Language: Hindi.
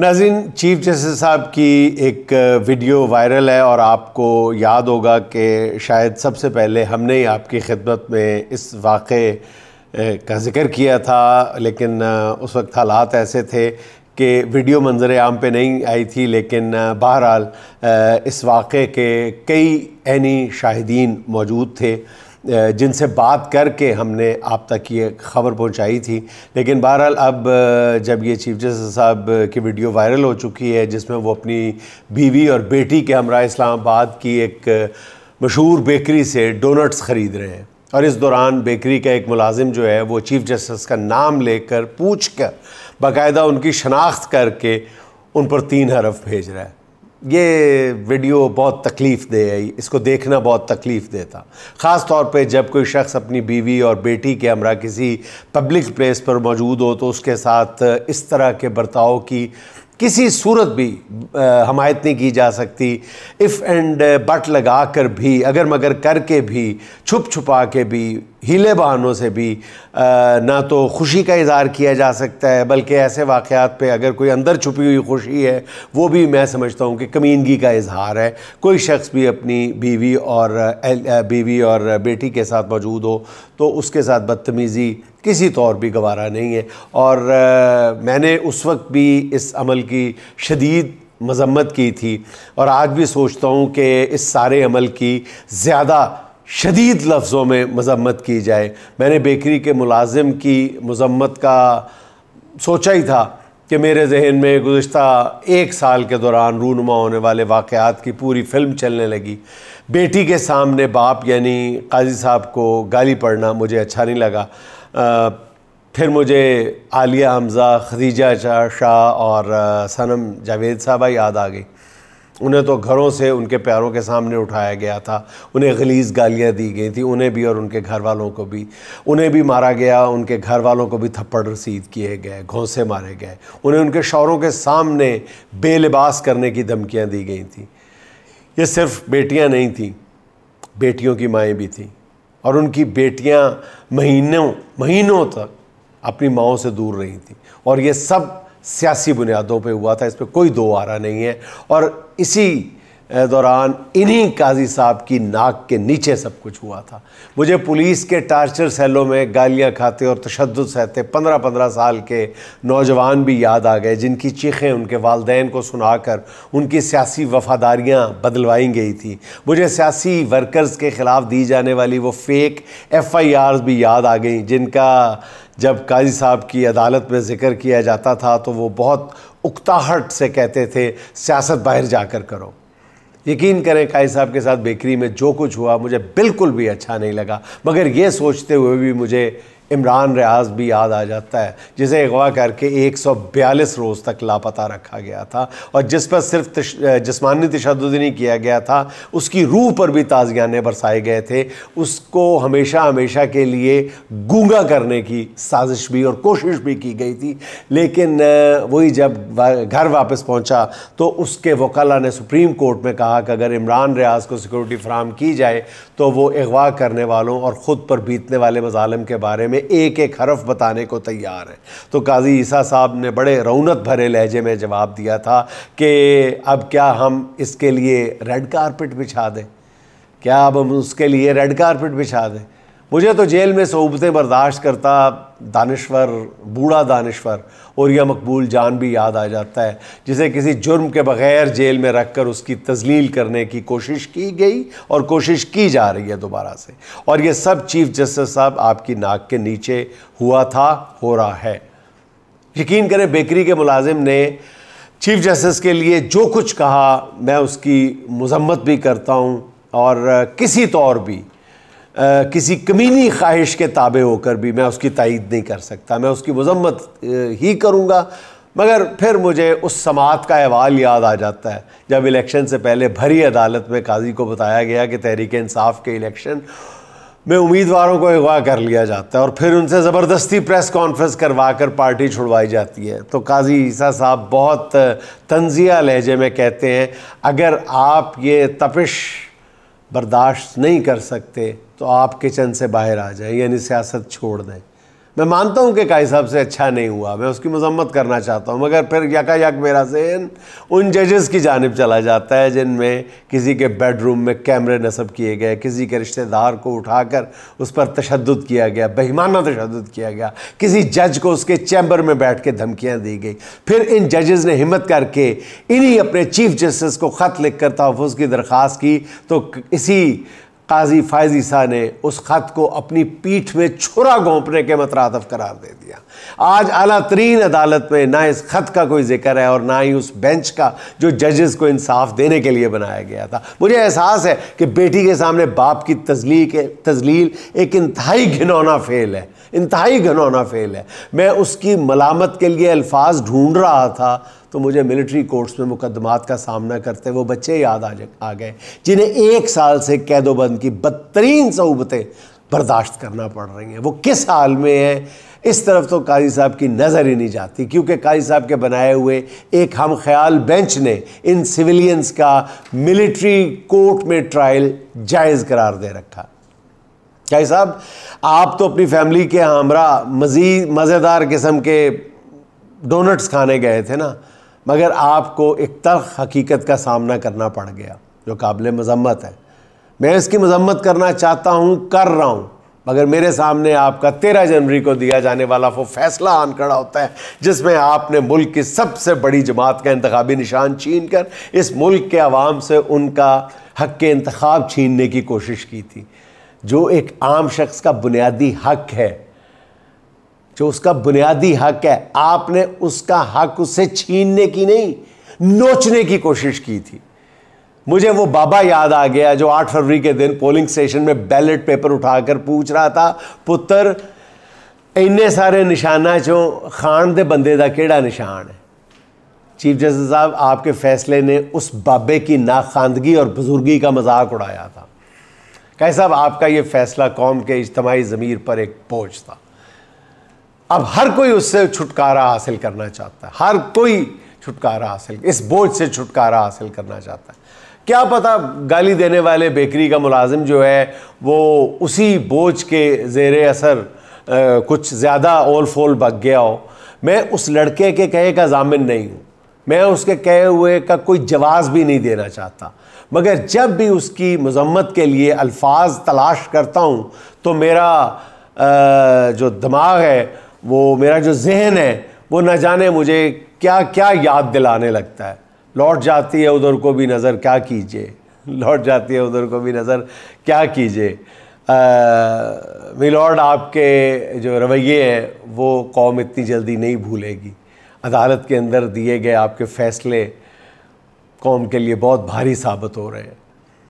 नाजिन चीफ जस्टिस साहब की एक वीडियो वायरल है और आपको याद होगा कि शायद सबसे पहले हमने ही आपकी खिदमत में इस वाक़े का जिक्र किया था लेकिन उस वक्त हालात ऐसे थे कि वीडियो मंजर आम पे नहीं आई थी लेकिन बहरहाल इस वाक़े के कई ऐनी शाहिदीन मौजूद थे जिनसे बात करके हमने आप तक ये ख़बर पहुंचाई थी लेकिन बहरहाल अब जब ये चीफ जस्टिस साहब की वीडियो वायरल हो चुकी है जिसमें वो अपनी बीवी और बेटी के हमरा इस्लामाबाद की एक मशहूर बेकरी से डोनट्स ख़रीद रहे हैं और इस दौरान बेकरी का एक मुलाजिम जो है वो चीफ जस्टिस का नाम लेकर पूछ कर बाकायदा उनकी शनाख्त करके उन पर तीन हरफ भेज रहा है ये वीडियो बहुत तकलीफ़ दे है इसको देखना बहुत तकलीफ़ देता ख़ास तौर पे जब कोई शख्स अपनी बीवी और बेटी के हमरा किसी पब्लिक प्लेस पर मौजूद हो तो उसके साथ इस तरह के बर्ताव की किसी सूरत भी हमायत नहीं की जा सकती इफ़ एंड बट लगा कर भी अगर मगर करके भी छुप छुपा के भी हीले बहानों से भी ना तो खुशी का इजहार किया जा सकता है बल्कि ऐसे वाक़ात पे अगर कोई अंदर छुपी हुई खुशी है वो भी मैं समझता हूँ कि कमींदगी का इजहार है कोई शख्स भी अपनी बीवी और बीवी और बेटी के साथ मौजूद हो तो उसके साथ बदतमीज़ी किसी तौर भी गवारा नहीं है और आ, मैंने उस वक्त भी इस अमल की शदीद मजम्मत की थी और आज भी सोचता हूँ कि इस सारे अमल की ज़्यादा शदीद लफ्ज़ों में मजम्मत की जाए मैंने बेकरी के मुलाजिम की मजम्मत का सोचा ही था कि मेरे जहन में गुज्त एक साल के दौरान रूनुमा होने वाले वाक़ात की पूरी फिल्म चलने लगी बेटी के सामने बाप यानी काजी साहब को गाली पढ़ना मुझे अच्छा नहीं लगा आ, फिर मुझे आलिया हमज़ा खदीजा शाह और सनम जावेद साहबा याद आ गई उन्हें तो घरों से उनके प्यारों के सामने उठाया गया था उन्हें गलीज गालियाँ दी गई थी उन्हें भी और उनके घर वालों को भी उन्हें भी मारा गया उनके घर वालों को भी थप्पड़ रसीद किए गए घोंसे मारे गए उन्हें उनके शौरों के सामने बेलिबास करने की धमकियाँ दी गई थी ये सिर्फ बेटियाँ नहीं थीं बेटियों की माएँ भी थीं और उनकी बेटियाँ महीनों महीनों तक अपनी माओं से दूर रही थी और ये सब सियासी बुनियादों पे हुआ था इस पर कोई दो आरा नहीं है और इसी दौरान इन्हीं काजी साहब की नाक के नीचे सब कुछ हुआ था मुझे पुलिस के टार्चर सेलों में गालियां खाते और तशद सहते पंद्रह पंद्रह साल के नौजवान भी याद आ गए जिनकी चीखें उनके वालदेन को सुनाकर उनकी सियासी वफादारियाँ बदलवाई गई थी मुझे सियासी वर्कर्स के ख़िलाफ़ दी जाने वाली वो फेक एफ़ आई आर भी याद आ गई जिनका जब काजी साहब की अदालत में ज़िक्र किया जाता था तो वो बहुत उकताहट से कहते थे सियासत बाहर जाकर करो यकीन करें काई साहब के साथ बेकरी में जो कुछ हुआ मुझे बिल्कुल भी अच्छा नहीं लगा मगर ये सोचते हुए भी मुझे इमरान रियाज भी याद आ जाता है जिसे अगवा करके 142 रोज़ तक लापता रखा गया था और जिस पर सिर्फ तिश, जिस्मानी तशद नहीं किया गया था उसकी रूह पर भी ताजियाने बरसाए गए थे उसको हमेशा हमेशा के लिए गूंगा करने की साजिश भी और कोशिश भी की गई थी लेकिन वही जब घर वापस पहुंचा तो उसके वकला ने सुप्रीम कोर्ट में कहा कि अगर इमरान रियाज को सिक्योरिटी फ्राहम की जाए तो वो अगवा करने वालों और ख़ुद पर बीतने वाले मजालम के बारे में एक एक हरफ बताने को तैयार हैं तो काजी ईसा साहब ने बड़े रौनक भरे लहजे में जवाब दिया था कि अब क्या हम इसके लिए रेड कारपेट बिछा दें क्या अब हम उसके लिए रेड कारपेट बिछा दें मुझे तो जेल में सोबतें बर्दाश्त करता दानश्वर बूढ़ा दानश्वर और यह मकबूल जान भी याद आ जाता है जिसे किसी जुर्म के बग़ैर जेल में रख कर उसकी तजलील करने की कोशिश की गई और कोशिश की जा रही है दोबारा से और यह सब चीफ़ जस्टिस साहब आपकी नाक के नीचे हुआ था हो रहा है यकीन करें बेकरी के मुलाजिम ने चीफ़ जस्टिस के लिए जो कुछ कहा मैं उसकी मजम्मत भी करता हूँ और किसी तौर भी किसी कमीनी ख्वाहिश के ताबे होकर भी मैं उसकी तइद नहीं कर सकता मैं उसकी मजम्मत ही करूँगा मगर फिर मुझे उस समात का अहवाल याद आ जाता है जब इलेक्शन से पहले भरी अदालत में काजी को बताया गया कि तहरीक इंसाफ के इलेक्शन में उम्मीदवारों को अगवा कर लिया जाता है और फिर उनसे ज़बरदस्ती प्रेस कॉन्फ्रेंस करवा कर पार्टी छुड़वाई जाती है तो काजी ईसा साहब बहुत तंजिया लहजे में कहते हैं अगर आप ये तपिश बर्दाश्त नहीं कर सकते तो आप किचन से बाहर आ जाएं यानी सियासत छोड़ दें मैं मानता हूँ कि काई साहब से अच्छा नहीं हुआ मैं उसकी मजम्मत करना चाहता हूँ मगर फिर यका यक मेरा जहन उन जजेस की जानब चला जाता है जिनमें किसी के बेडरूम में कैमरे नस्ब किए गए किसी के रिश्तेदार को उठाकर उस पर तशद किया गया बहिमाना तशद किया गया किसी जज को उसके चैम्बर में बैठ के धमकियाँ दी गई फिर इन जजेस ने हिम्मत करके इन्हीं अपने चीफ जस्टिस को ख़त लिख कर तहफ़ की दरख्वास्त की तो इसी काजी फायजी साह ने उस ख़त को अपनी पीठ में छुरा घोंपने के मतरातफ करार दे दिया आज अला तरीन अदालत में ना इस ख़त का कोई जिक्र है और ना ही उस बेंच का जो जजेस को इंसाफ देने के लिए बनाया गया था मुझे एहसास है कि बेटी के सामने बाप की तजली के तजलील एक इंतहाई घिनौना फेल है इंतहाई घिनौना फेल है मैं उसकी मलामत के लिए अल्फाज ढूंढ रहा था तो मुझे मिलिट्री कोर्ट्स में मुकदमात का सामना करते वो बच्चे याद आ आ गए जिन्हें एक साल से कैदोबंद की बदतरीन सहूबतें बर्दाश्त करना पड़ रही हैं वो किस हाल में है इस तरफ तो काजी साहब की नज़र ही नहीं जाती क्योंकि काजी साहब के बनाए हुए एक हम ख्याल बेंच ने इन सिविलियंस का मिलिट्री कोर्ट में ट्रायल जायज़ करार दे रखा काजी साहब आप तो अपनी फैमिली के हमरा मज़ीद मज़ेदार किस्म के डोनट्स खाने गए थे ना मगर आपको एक तल्ख हकीकत का सामना करना पड़ गया जो काबिल मजम्मत है मैं इसकी मजम्मत करना चाहता हूँ कर रहा हूँ मगर मेरे सामने आपका तेरह जनवरी को दिया जाने वाला वो फैसला आन खड़ा होता है जिसमें आपने मुल्क की सबसे बड़ी जमात का इंतबी निशान छीन कर इस मुल्क के आवाम से उनका हक के इंतखब छीनने की कोशिश की थी जो एक आम शख्स का बुनियादी हक है जो उसका बुनियादी हक है आपने उसका हक उससे छीनने की नहीं नोचने की कोशिश की थी मुझे वो बाबा याद आ गया जो 8 फरवरी के दिन पोलिंग स्टेशन में बैलेट पेपर उठाकर पूछ रहा था पुत्र इन्ने सारे निशाना चो खान दे बंदे का केड़ा निशान है चीफ जस्टिस साहब आपके फैसले ने उस बाबे की नाखानदगी और बुजुर्गी का मजाक उड़ाया था कैसा साहब आपका ये फैसला कौम के इज्तमाही ज़मीर पर एक बोझ था अब हर कोई उससे छुटकारा हासिल करना चाहता है हर कोई छुटकारा हासिल इस बोझ से छुटकारा हासिल करना चाहता है क्या पता गाली देने वाले बेकरी का मुलाजिम जो है वो उसी बोझ के जेर असर आ, कुछ ज़्यादा ओल फोल बग गया हो मैं उस लड़के के कहे का जामिन नहीं हूँ मैं उसके कहे हुए का कोई जवाब भी नहीं देना चाहता मगर जब भी उसकी मजम्मत के लिए अल्फाज तलाश करता हूँ तो मेरा आ, जो दिमाग है वो मेरा जो जहन है वो न जाने मुझे क्या क्या याद दिलाने लगता है लौट जाती है उधर को भी नज़र क्या कीजिए लौट जाती है उधर को भी नज़र क्या कीजिए लॉर्ड आपके जो रवैये हैं वो कौम इतनी जल्दी नहीं भूलेगी अदालत के अंदर दिए गए आपके फ़ैसले कौम के लिए बहुत भारी साबित हो रहे हैं